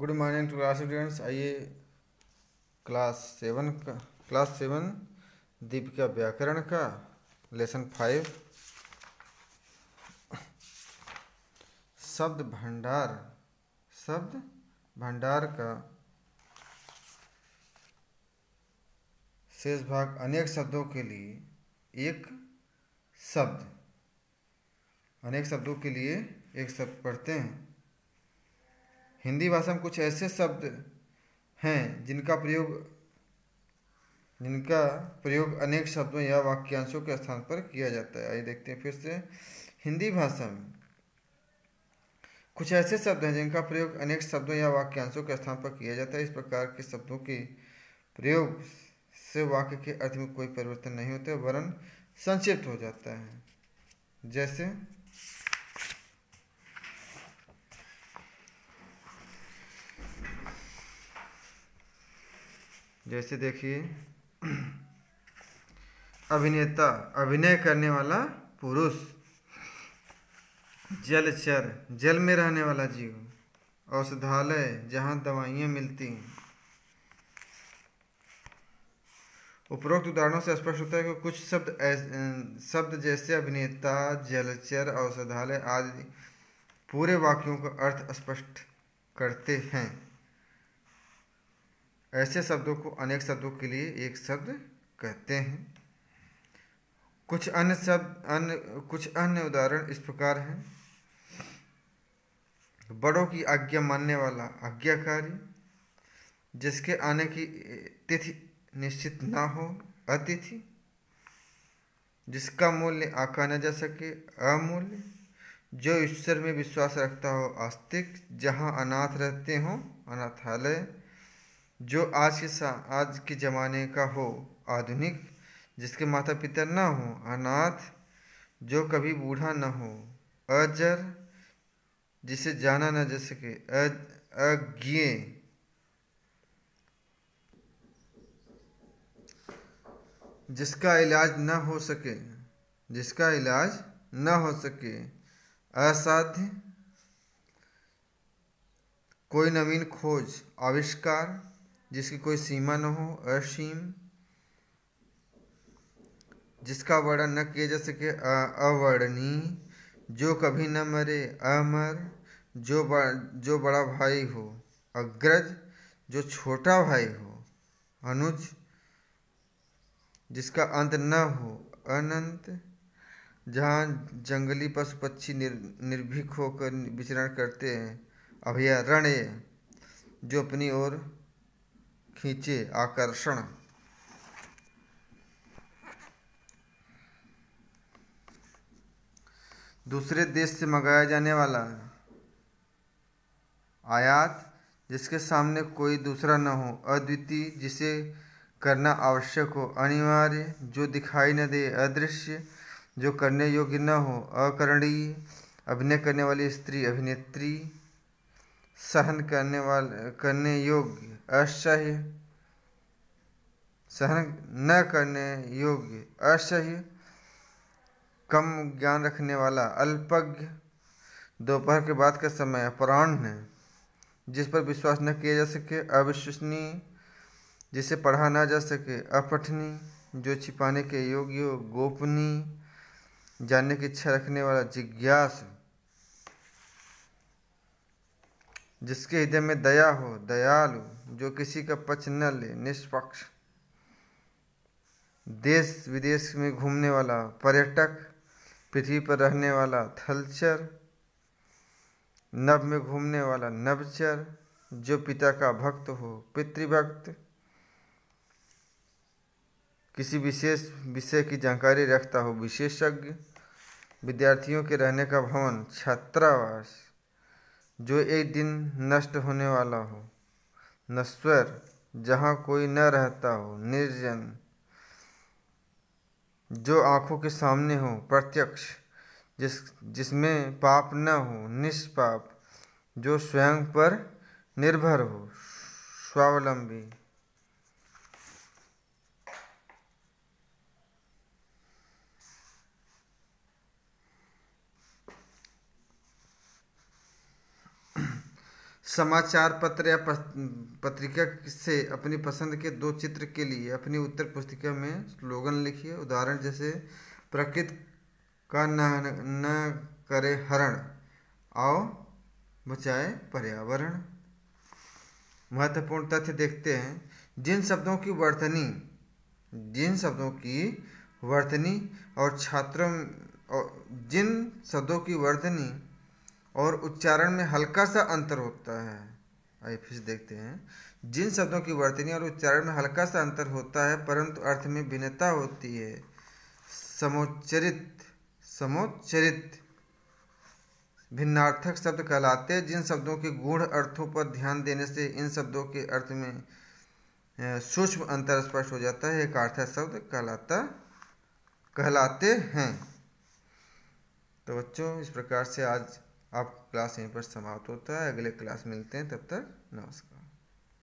good morning to class students आइए class seven का class seven Deepika व्याकरण का लेसन फाइव शब्द भंडार शब्द भंडार का शेष भाग अनेक शब्दों के लिए एक शब्द अनेक शब्दों के लिए एक शब्द पढ़ते हैं हिंदी भाषा में कुछ ऐसे शब्द हैं जिनका प्रयोग जिनका प्रयोग अनेक शब्दों या वाक्यांशों के स्थान पर किया जाता है आइए देखते हैं फिर से हिंदी भाषा में कुछ ऐसे शब्द हैं जिनका प्रयोग अनेक शब्दों या वाक्यांशों के स्थान पर किया जाता है इस प्रकार के शब्दों के प्रयोग से वाक्य के अर्थ में कोई परिवर्तन नहीं होता वरन संक्षिप्त हो जाता है जैसे जैसे देखिए अभिनेता अभिनय करने वाला पुरुष जलचर जल में रहने वाला जीव औषधालय जहाँ दवाइयाँ मिलती हैं उपरोक्त उदाहरणों से स्पष्ट होता है कि कुछ शब्द शब्द जैसे अभिनेता जलचर औषधालय आदि पूरे वाक्यों का अर्थ स्पष्ट करते हैं ऐसे शब्दों को अनेक शब्दों के लिए एक शब्द कहते हैं कुछ अन्य शब्द अन्य कुछ अन्य उदाहरण इस प्रकार हैं बड़ों की आज्ञा मानने वाला आज्ञाकारी जिसके आने की तिथि निश्चित ना हो अतिथि जिसका मूल्य आका न जा सके अमूल्य जो ईश्वर में विश्वास रखता हो आस्तिक जहाँ अनाथ रहते हों अनाथालय जो आज के सा आज के ज़माने का हो आधुनिक जिसके माता पिता ना हो अनाथ जो कभी बूढ़ा न हो अजर जिसे जाना न जा सके अज्ञे जिसका इलाज न हो सके जिसका इलाज न हो सके असाध्य कोई नवीन खोज आविष्कार जिसकी कोई सीमा न हो असीम जिसका वर्णन न किया जा सके अवर्णी जो कभी न मरे अमर जो बड़, जो बड़ा भाई हो अग्रज जो छोटा भाई हो अनुज जिसका अंत न हो अनंत जहाँ जंगली पशु पक्षी निर, निर्भीक होकर विचरण करते हैं अभयारण्य जो अपनी ओर खींचे आकर्षण दूसरे देश से मंगाया जाने वाला आयात जिसके सामने कोई दूसरा न हो अद्वितीय जिसे करना आवश्यक हो अनिवार्य जो दिखाई न दे अदृश्य जो करने योग्य न हो अकरणीय अभिनय करने वाली स्त्री अभिनेत्री सहन करने वाले करने योग्य असह्य सहन न करने योग्य असह्य कम ज्ञान रखने वाला अल्पज्ञ दोपहर के बाद का समय अपराण है जिस पर विश्वास न किया जा सके अविश्वसनीय जिसे पढ़ा ना जा सके अपठनी जो छिपाने के योग्य हो गोपनीय जानने की इच्छा रखने वाला जिज्ञास जिसके हृदय में दया हो दयालु जो किसी का पक्ष न ले निष्पक्ष देश विदेश में घूमने वाला पर्यटक पृथ्वी पर रहने वाला थलचर नभ में घूमने वाला नवचर जो पिता का भक्त हो पितृभक्त किसी विशेष विषय की जानकारी रखता हो विशेषज्ञ विद्यार्थियों के रहने का भवन छात्रावास जो एक दिन नष्ट होने वाला हो नश्वर जहाँ कोई न रहता हो निर्जन जो आँखों के सामने हो प्रत्यक्ष जिस जिसमें पाप न हो निष्पाप जो स्वयं पर निर्भर हो स्वावलंबी समाचार पत्र या पत्रिका से अपनी पसंद के दो चित्र के लिए अपनी उत्तर पुस्तिका में स्लोगन लिखिए उदाहरण जैसे प्रकृति का न न करे हरण आओ बचाए पर्यावरण महत्वपूर्ण तथ्य देखते हैं जिन शब्दों की वर्तनी जिन शब्दों की वर्तनी और छात्रों और जिन शब्दों की वर्तनी और उच्चारण में हल्का सा अंतर होता है आइए फिर देखते हैं जिन शब्दों की वर्तनी और उच्चारण में हल्का सा अंतर होता है परंतु अर्थ में भिन्नता होती है समोच्चरित समोच्चरित भिन्नार्थक शब्द कहलाते हैं जिन शब्दों के गूढ़ अर्थों पर ध्यान देने से इन शब्दों के अर्थ में सूक्ष्म अंतर स्पष्ट हो जाता है एक अर्थक शब्द कहलाता कहलाते हैं तो बच्चों इस प्रकार से आज आपका क्लास यहीं पर समाप्त होता है अगले क्लास मिलते हैं तब तक नमस्कार